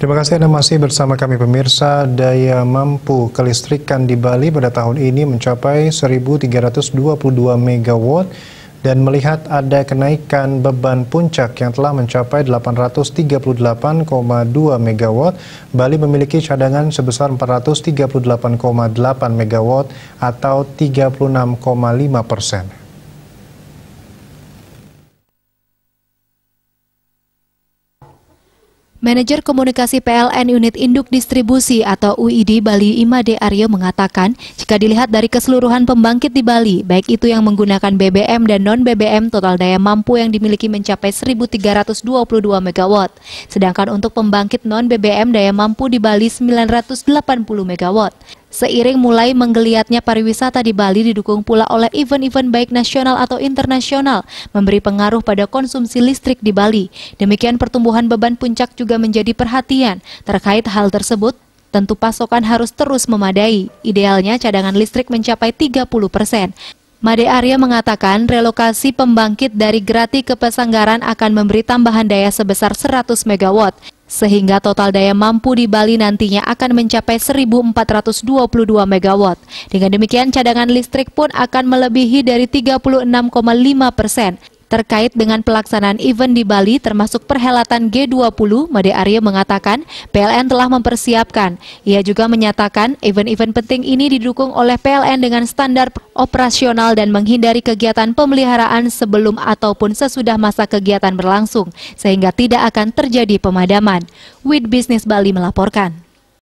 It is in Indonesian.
Terima kasih Anda masih bersama kami pemirsa. Daya mampu kelistrikan di Bali pada tahun ini mencapai 1322 MW dan melihat ada kenaikan beban puncak yang telah mencapai 838,2 MW, Bali memiliki cadangan sebesar 438,8 MW atau 36,5 persen. Manajer Komunikasi PLN Unit Induk Distribusi atau UID Bali Imade Aryo mengatakan, jika dilihat dari keseluruhan pembangkit di Bali, baik itu yang menggunakan BBM dan non-BBM, total daya mampu yang dimiliki mencapai 1.322 MW. Sedangkan untuk pembangkit non-BBM daya mampu di Bali 980 MW. Seiring mulai menggeliatnya pariwisata di Bali didukung pula oleh event-event baik nasional atau internasional memberi pengaruh pada konsumsi listrik di Bali. Demikian pertumbuhan beban puncak juga menjadi perhatian. Terkait hal tersebut, tentu pasokan harus terus memadai. Idealnya cadangan listrik mencapai 30 persen. Made Arya mengatakan relokasi pembangkit dari Grati ke Pesanggaran akan memberi tambahan daya sebesar 100 megawatt sehingga total daya mampu di Bali nantinya akan mencapai 1.422 MW. Dengan demikian, cadangan listrik pun akan melebihi dari 36,5 persen Terkait dengan pelaksanaan event di Bali termasuk perhelatan G20, Made Arya mengatakan PLN telah mempersiapkan. Ia juga menyatakan event-event penting ini didukung oleh PLN dengan standar operasional dan menghindari kegiatan pemeliharaan sebelum ataupun sesudah masa kegiatan berlangsung, sehingga tidak akan terjadi pemadaman. With Business Bali melaporkan.